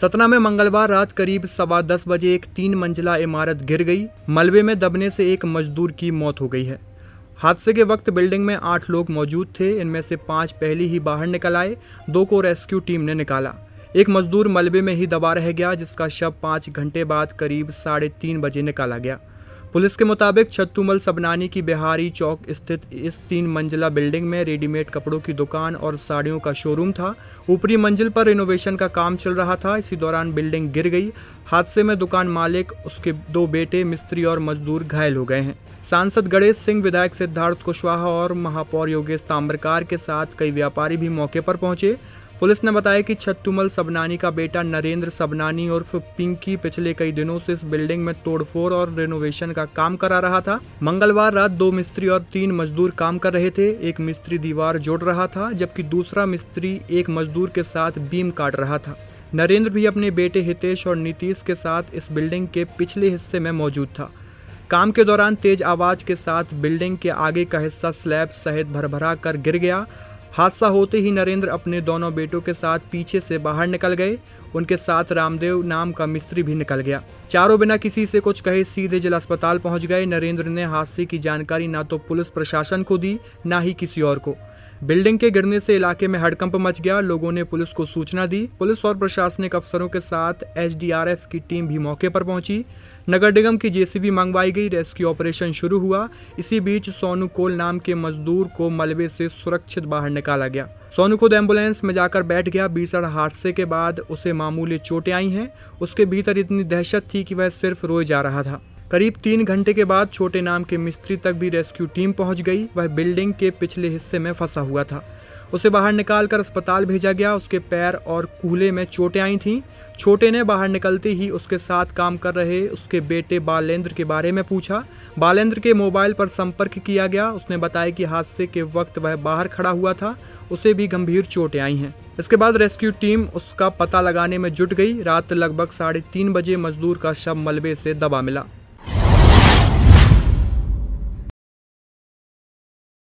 सतना में मंगलवार रात करीब सवा दस बजे एक तीन मंजिला इमारत गिर गई मलबे में दबने से एक मजदूर की मौत हो गई है हादसे के वक्त बिल्डिंग में आठ लोग मौजूद थे इनमें से पांच पहले ही बाहर निकल आए दो को रेस्क्यू टीम ने निकाला एक मजदूर मलबे में ही दबा रह गया जिसका शव पाँच घंटे बाद करीब साढ़े तीन बजे निकाला गया पुलिस के मुताबिक छत्तूमल सबनानी की बिहारी चौक स्थित इस तीन मंजिला बिल्डिंग में रेडीमेड कपड़ों की दुकान और साड़ियों का शोरूम था ऊपरी मंजिल पर रिनोवेशन का काम चल रहा था इसी दौरान बिल्डिंग गिर गई हादसे में दुकान मालिक उसके दो बेटे मिस्त्री और मजदूर घायल हो गए हैं सांसद गणेश सिंह विधायक सिद्धार्थ कुशवाहा और महापौर योगेश ताम्रकार के साथ कई व्यापारी भी मौके पर पहुंचे पुलिस ने बताया कि छत्तुमल सबनानी का बेटा नरेंद्र सबनानी और पिंकी पिछले कई दिनों से इस बिल्डिंग में तोड़फोड़ और रेनोवेशन का काम करा रहा था मंगलवार रात दो मिस्त्री और तीन मजदूर काम कर रहे थे एक मिस्त्री दीवार जोड़ रहा था जबकि दूसरा मिस्त्री एक मजदूर के साथ बीम काट रहा था नरेंद्र भी अपने बेटे हितेश और नीतीश के साथ इस बिल्डिंग के पिछले हिस्से में मौजूद था काम के दौरान तेज आवाज के साथ बिल्डिंग के आगे का हिस्सा स्लैब सहित भरभरा कर गिर गया हादसा होते ही नरेंद्र अपने दोनों बेटों के साथ पीछे से बाहर निकल गए उनके साथ रामदेव नाम का मिस्त्री भी निकल गया चारों बिना किसी से कुछ कहे सीधे जिला अस्पताल पहुंच गए नरेंद्र ने हादसे की जानकारी ना तो पुलिस प्रशासन को दी ना ही किसी और को बिल्डिंग के गिरने से इलाके में हड़कंप मच गया लोगों ने पुलिस को सूचना दी पुलिस और प्रशासनिक अफसरों के साथ एसडीआरएफ की टीम भी मौके पर पहुंची नगर निगम की जेसीबी मंगवाई गई रेस्क्यू ऑपरेशन शुरू हुआ इसी बीच सोनू कोल नाम के मजदूर को मलबे से सुरक्षित बाहर निकाला गया सोनू खुद एम्बुलेंस में जाकर बैठ गया भीषण हादसे के बाद उसे मामूली चोटें आई हैं उसके भीतर इतनी दहशत थी कि वह सिर्फ रोए जा रहा था करीब तीन घंटे के बाद छोटे नाम के मिस्त्री तक भी रेस्क्यू टीम पहुंच गई वह बिल्डिंग के पिछले हिस्से में फंसा हुआ था उसे बाहर निकालकर अस्पताल भेजा गया उसके पैर और कूल्हे में चोटें आई थीं छोटे ने बाहर निकलते ही उसके साथ काम कर रहे उसके बेटे बालेंद्र के बारे में पूछा बालेंद्र के मोबाइल पर संपर्क किया गया उसने बताया कि हादसे के वक्त वह बाहर खड़ा हुआ था उसे भी गंभीर चोटें आई हैं इसके बाद रेस्क्यू टीम उसका पता लगाने में जुट गई रात लगभग साढ़े तीन बजे मजदूर का शव मलबे से दबा मिला